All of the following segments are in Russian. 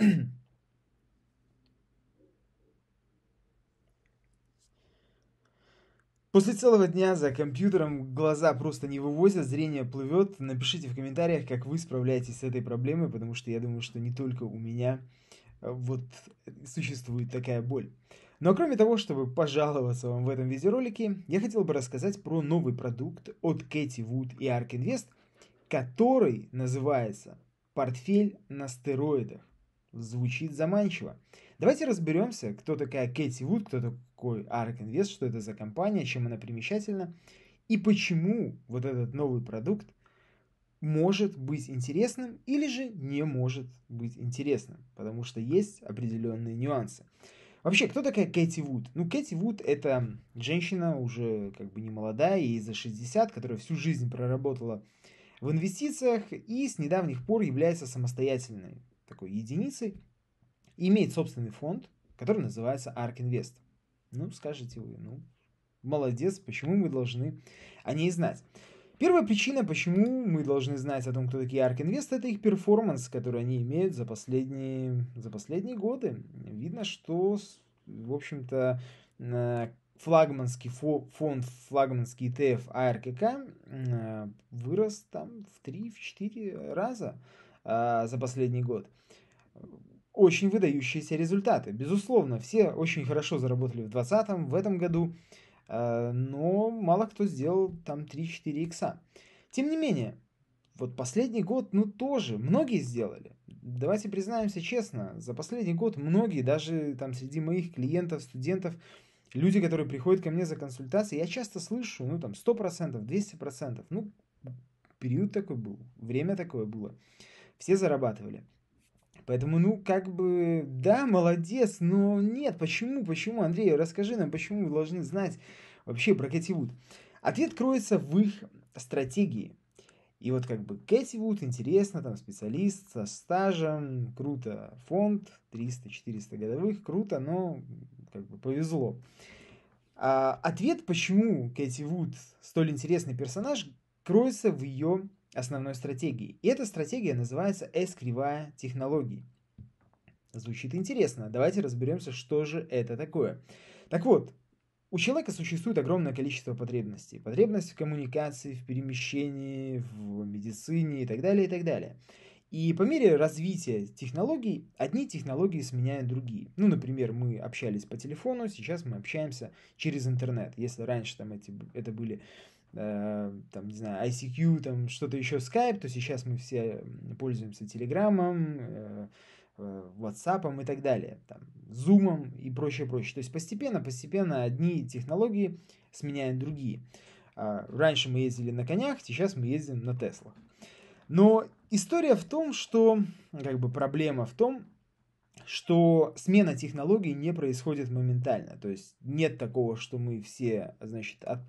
После целого дня за компьютером глаза просто не вывозят, зрение плывет. Напишите в комментариях, как вы справляетесь с этой проблемой, потому что я думаю, что не только у меня э, вот существует такая боль. Но ну, а кроме того, чтобы пожаловаться вам в этом видеоролике, я хотел бы рассказать про новый продукт от Кэти Вуд и Арк Инвест, который называется «Портфель на стероидах». Звучит заманчиво. Давайте разберемся, кто такая Кэти Вуд, кто такой Арк Инвест, что это за компания, чем она примечательна и почему вот этот новый продукт может быть интересным или же не может быть интересным, потому что есть определенные нюансы. Вообще, кто такая Кэти Вуд? Ну, Кэти Вуд – это женщина уже как бы не молодая, ей за 60, которая всю жизнь проработала в инвестициях и с недавних пор является самостоятельной такой единицей, имеет собственный фонд, который называется ARK Invest. Ну, скажете вы, ну, молодец, почему мы должны о ней знать? Первая причина, почему мы должны знать о том, кто такие ARK Invest, это их перформанс, который они имеют за последние, за последние годы. Видно, что, в общем-то, э, флагманский фо, фонд, флагманский ETF ARKK а э, вырос там в 3-4 раза. А, за последний год. Очень выдающиеся результаты. Безусловно, все очень хорошо заработали в 2020, в этом году, а, но мало кто сделал там 3-4 икса. Тем не менее, вот последний год, ну тоже, многие сделали. Давайте признаемся честно, за последний год многие, даже там среди моих клиентов, студентов, люди, которые приходят ко мне за консультацией, я часто слышу, ну там 100%, 200%, ну период такой был, время такое было все зарабатывали. Поэтому, ну, как бы, да, молодец, но нет, почему, почему, Андрей, расскажи нам, почему вы должны знать вообще про Кэти Вуд. Ответ кроется в их стратегии. И вот как бы Кэти Вуд, интересно, там специалист со стажем, круто, фонд, 300-400 годовых, круто, но как бы повезло. А, ответ, почему Кэти Вуд столь интересный персонаж, кроется в ее основной стратегии. И эта стратегия называется S-кривая технологий. Звучит интересно. Давайте разберемся, что же это такое. Так вот, у человека существует огромное количество потребностей. Потребность в коммуникации, в перемещении, в медицине и так далее, и так далее. И по мере развития технологий, одни технологии сменяют другие. Ну, например, мы общались по телефону, сейчас мы общаемся через интернет. Если раньше там эти, это были Э, там, не знаю, ICQ, там что-то еще, Skype, то сейчас мы все пользуемся Телеграмом, э, э, WhatsApp и так далее, там, Zoom и прочее, прочее. То есть постепенно, постепенно одни технологии сменяют другие. А, раньше мы ездили на конях, сейчас мы ездим на Теслах. Но история в том, что, как бы проблема в том, что смена технологий не происходит моментально. То есть нет такого, что мы все, значит, от,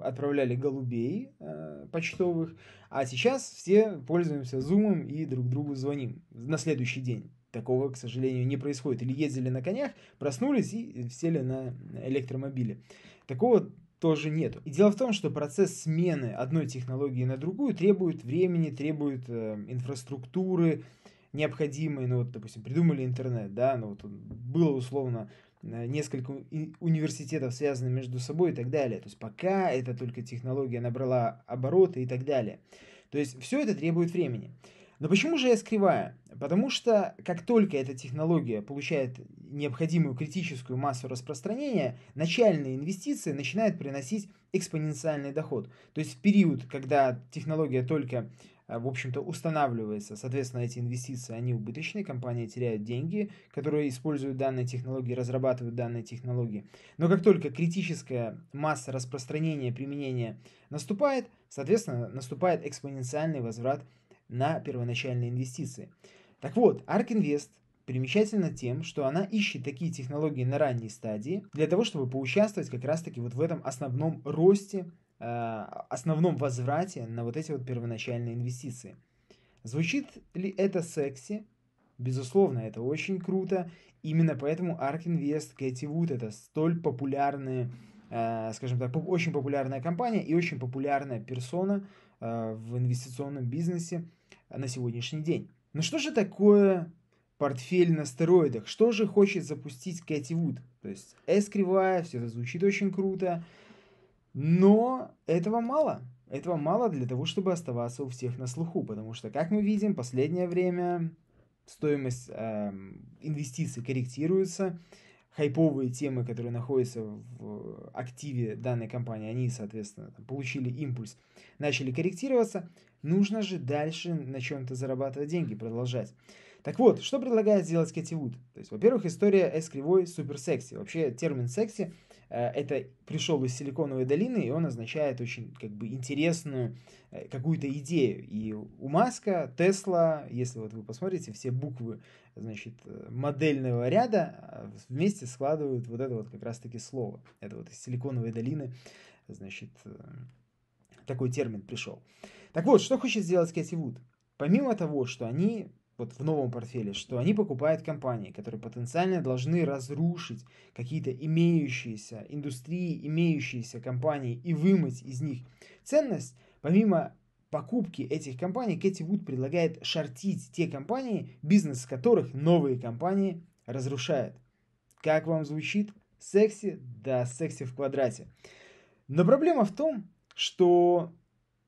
отправляли голубей э, почтовых, а сейчас все пользуемся зумом и друг другу звоним на следующий день. Такого, к сожалению, не происходит. Или ездили на конях, проснулись и сели на электромобили Такого тоже нету. И дело в том, что процесс смены одной технологии на другую требует времени, требует э, инфраструктуры необходимой. Ну вот, допустим, придумали интернет, да, ну вот было условно несколько университетов связаны между собой и так далее. То есть пока это только технология набрала обороты и так далее. То есть все это требует времени. Но почему же я скрываю? Потому что как только эта технология получает необходимую критическую массу распространения, начальные инвестиции начинают приносить экспоненциальный доход. То есть в период, когда технология только а, в общем-то, устанавливается. Соответственно, эти инвестиции, они убыточные, компании теряют деньги, которые используют данные технологии, разрабатывают данные технологии. Но как только критическая масса распространения применения наступает, соответственно, наступает экспоненциальный возврат на первоначальные инвестиции. Так вот, ARK Invest примечательна тем, что она ищет такие технологии на ранней стадии для того, чтобы поучаствовать как раз-таки вот в этом основном росте Э, основном возврате на вот эти вот первоначальные инвестиции. Звучит ли это секси? Безусловно, это очень круто. Именно поэтому Ark Invest, Кэти Вуд это столь популярная, э, скажем так, очень популярная компания и очень популярная персона э, в инвестиционном бизнесе на сегодняшний день. Но ну что же такое портфель на стероидах? Что же хочет запустить Кэти Вуд? То есть S-кривая, все это звучит очень круто. Но этого мало. Этого мало для того, чтобы оставаться у всех на слуху, потому что, как мы видим, последнее время стоимость э, инвестиций корректируется, хайповые темы, которые находятся в активе данной компании, они, соответственно, получили импульс, начали корректироваться. Нужно же дальше на чем-то зарабатывать деньги, продолжать. Так вот, что предлагает сделать Кэти Вуд? То есть, во-первых, история S-кривой супер секси. Вообще, термин секси – Э, это пришел из Силиконовой долины, и он означает очень как бы интересную э, какую-то идею. И у Маска, Тесла, если вот вы посмотрите, все буквы значит, э, модельного ряда вместе складывают вот это вот как раз-таки слово. Это вот из Силиконовой долины, значит, такой термин пришел. Так вот, что хочет сделать Кэти Вуд? Помимо того, что они вот в новом портфеле, что они покупают компании, которые потенциально должны разрушить какие-то имеющиеся индустрии, имеющиеся компании и вымыть из них ценность, помимо покупки этих компаний, Кэти Вуд предлагает шортить те компании, бизнес которых новые компании разрушают. Как вам звучит? Секси? Да, секси в квадрате. Но проблема в том, что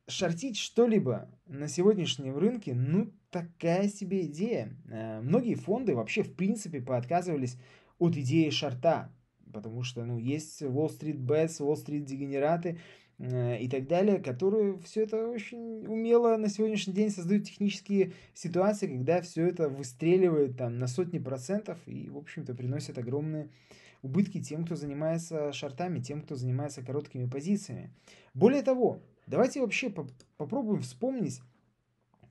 шортить что-либо на сегодняшнем рынке, ну, такая себе идея. Э, многие фонды вообще, в принципе, поотказывались от идеи шорта, потому что, ну, есть Wall Street Bets, Wall Street Дегенераты э, и так далее, которые все это очень умело на сегодняшний день создают технические ситуации, когда все это выстреливает там на сотни процентов и, в общем-то, приносит огромные убытки тем, кто занимается шортами, тем, кто занимается короткими позициями. Более того, Давайте вообще по попробуем вспомнить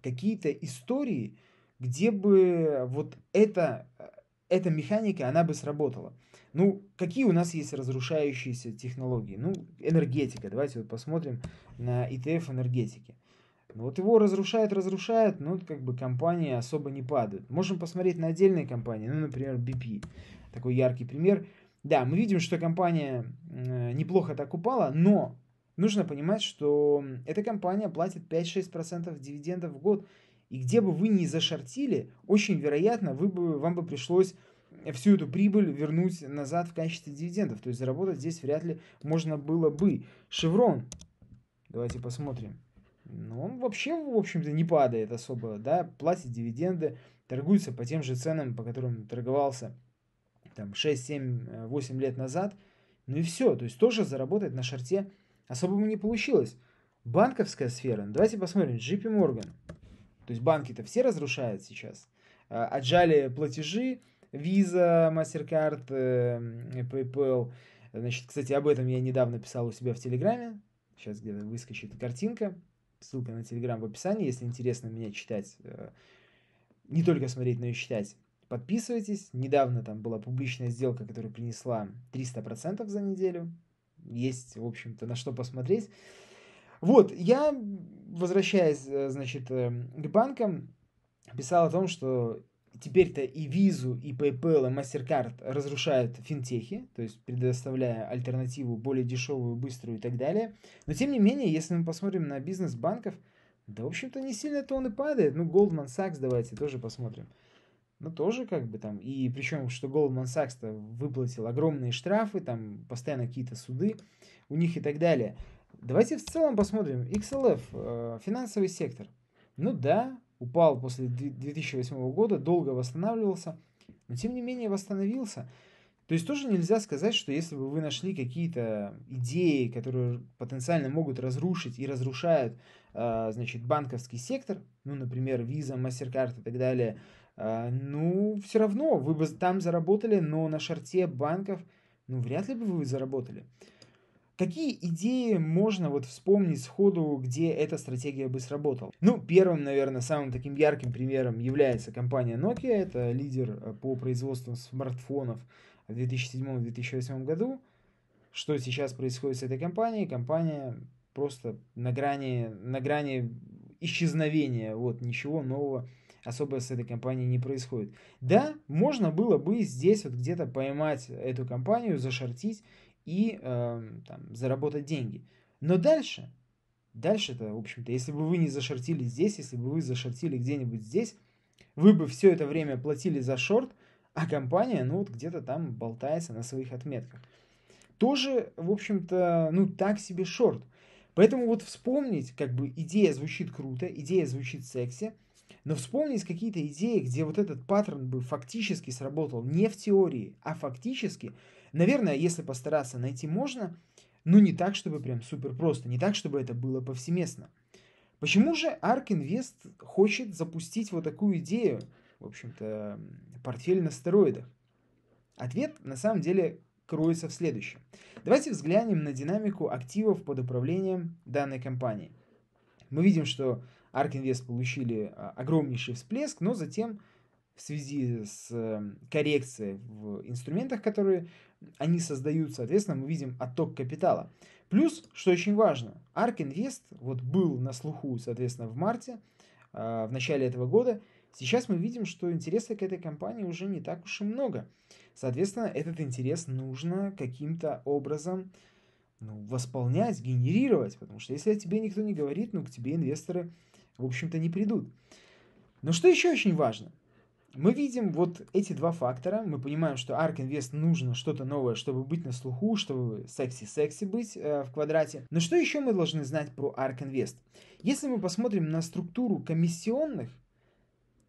какие-то истории, где бы вот эта, э, эта механика, она бы сработала. Ну, какие у нас есть разрушающиеся технологии? Ну, энергетика. Давайте вот посмотрим на ETF энергетики. Ну Вот его разрушают, разрушают, но как бы компании особо не падают. Можем посмотреть на отдельные компании, ну, например, BP. Такой яркий пример. Да, мы видим, что компания э, неплохо так упала, но нужно понимать, что эта компания платит 5-6% дивидендов в год. И где бы вы ни зашортили, очень вероятно, вы бы, вам бы пришлось э, всю эту прибыль вернуть назад в качестве дивидендов. То есть заработать здесь вряд ли можно было бы. Шеврон. Давайте посмотрим. Ну, он вообще, в общем-то, не падает особо, да, платит дивиденды, торгуется по тем же ценам, по которым торговался там 6, 7, 8 лет назад. Ну и все, то есть тоже заработать на шарте особо не получилось. Банковская сфера, ну, давайте посмотрим, JP Morgan. То есть банки-то все разрушают сейчас. А, отжали платежи, Visa, MasterCard, эм, PayPal. Значит, кстати, об этом я недавно писал у себя в Телеграме. Сейчас где-то выскочит картинка. Ссылка на Телеграм в описании, если интересно меня читать. Э, не только смотреть, но и читать. Подписывайтесь. Недавно там была публичная сделка, которая принесла 300% за неделю есть, в общем-то, на что посмотреть. Вот, я, возвращаясь, э, значит, эм, к банкам, писал о том, что теперь-то и Visa, и PayPal, и MasterCard разрушают финтехи, то есть предоставляя альтернативу более дешевую, быструю и так далее. Но тем не менее, если мы посмотрим на бизнес банков, да, в общем-то, не сильно-то он и падает. Ну, Goldman Sachs давайте тоже посмотрим. Ну, тоже как бы там. И причем, что Goldman Sachs-то выплатил огромные штрафы, там постоянно какие-то суды у них и так далее. Давайте в целом посмотрим. XLF, э, финансовый сектор. Ну да, упал после 2008 года, долго восстанавливался, но тем не менее восстановился. То есть тоже нельзя сказать, что если бы вы нашли какие-то идеи, которые потенциально могут разрушить и разрушают, э, значит, банковский сектор, ну, например, Visa, MasterCard и так далее, а, ну, все равно вы бы там заработали, но на шарте банков, ну, вряд ли бы вы заработали. Какие идеи можно вот вспомнить сходу, где эта стратегия бы сработала? Ну, первым, наверное, самым таким ярким примером является компания Nokia. Это лидер э, по производству смартфонов в 2007-2008 году. Что сейчас происходит с этой компанией? Компания просто на грани, на грани исчезновения. Вот, ничего нового особо с этой компанией не происходит. Да, можно было бы здесь вот где-то поймать эту компанию, зашортить и э, там, заработать деньги. Но дальше, дальше-то, в общем-то, если бы вы не зашортили здесь, если бы вы зашортили где-нибудь здесь, вы бы все это время платили за шорт, а компания, ну, вот где-то там болтается на своих отметках. Тоже, в общем-то, ну, так себе шорт. Поэтому вот вспомнить, как бы идея звучит круто, идея звучит секси, но вспомнить какие-то идеи, где вот этот паттерн бы фактически сработал не в теории, а фактически, наверное, если постараться найти можно, но ну, не так, чтобы прям супер просто, не так, чтобы это было повсеместно. Почему же ARK Invest хочет запустить вот такую идею, в общем-то, портфель на стероидах? Ответ на самом деле кроется в следующем. Давайте взглянем на динамику активов под управлением данной компании. Мы видим, что Аркинвест получили а, огромнейший всплеск, но затем в связи с эм, коррекцией в инструментах, которые они создают, соответственно, мы видим отток капитала. Плюс, что очень важно, ARK Invest вот был на слуху, соответственно, в марте, а, в начале этого года. Сейчас мы видим, что интереса к этой компании уже не так уж и много. Соответственно, этот интерес нужно каким-то образом ну, восполнять, генерировать, потому что если тебе никто не говорит, ну, к тебе инвесторы в общем-то, не придут. Но что еще очень важно? Мы видим вот эти два фактора. Мы понимаем, что Ark Invest нужно что-то новое, чтобы быть на слуху, чтобы секси-секси быть э, в квадрате. Но что еще мы должны знать про Ark Invest? Если мы посмотрим на структуру комиссионных,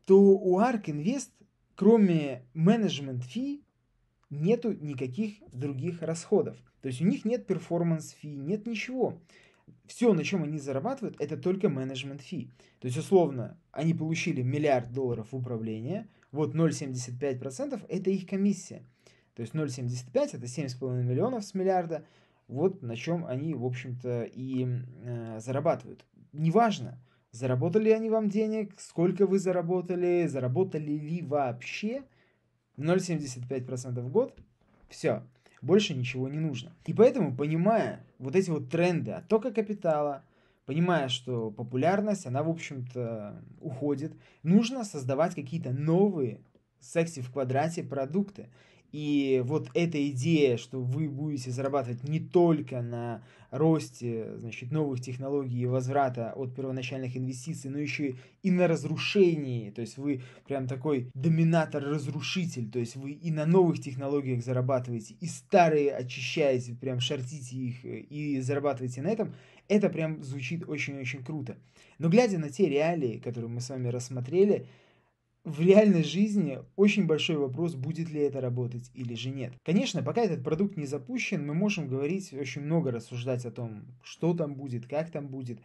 то у Ark Invest, кроме менеджмент фи, нету никаких других расходов. То есть у них нет перформанс фи, нет ничего все, на чем они зарабатывают, это только менеджмент фи. То есть, условно, они получили миллиард долларов управления, вот 0,75% это их комиссия. То есть 0,75 это 7,5 миллионов с миллиарда, вот на чем они, в общем-то, и э, зарабатывают. Неважно, заработали они вам денег, сколько вы заработали, заработали ли вообще, 0,75% в год, все больше ничего не нужно. И поэтому, понимая вот эти вот тренды оттока капитала, понимая, что популярность, она, в общем-то, уходит, нужно создавать какие-то новые секси в квадрате продукты. И вот эта идея, что вы будете зарабатывать не только на росте значит, новых технологий и возврата от первоначальных инвестиций, но еще и на разрушении. То есть вы прям такой доминатор-разрушитель. То есть вы и на новых технологиях зарабатываете, и старые очищаете, прям шортите их э, и зарабатываете на этом. Это прям звучит очень-очень круто. Но глядя на те реалии, которые мы с вами рассмотрели, в реальной жизни очень большой вопрос, будет ли это работать или же нет. Конечно, пока этот продукт не запущен, мы можем говорить очень много, рассуждать о том, что там будет, как там будет.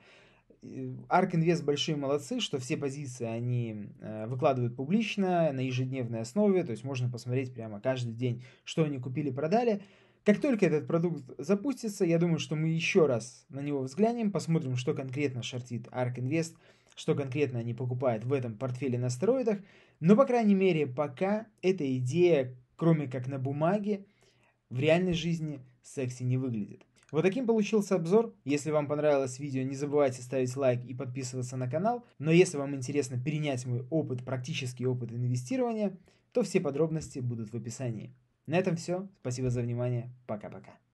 Арк Инвест большие молодцы, что все позиции они э, выкладывают публично, на ежедневной основе, то есть можно посмотреть прямо каждый день, что они купили, продали. Как только этот продукт запустится, я думаю, что мы еще раз на него взглянем, посмотрим, что конкретно шортит ARK Invest, что конкретно они покупают в этом портфеле на стероидах. Но, по крайней мере, пока эта идея, кроме как на бумаге, в реальной жизни секси не выглядит. Вот таким получился обзор. Если вам понравилось видео, не забывайте ставить лайк и подписываться на канал. Но если вам интересно перенять мой опыт, практический опыт инвестирования, то все подробности будут в описании. На этом все. Спасибо за внимание. Пока-пока.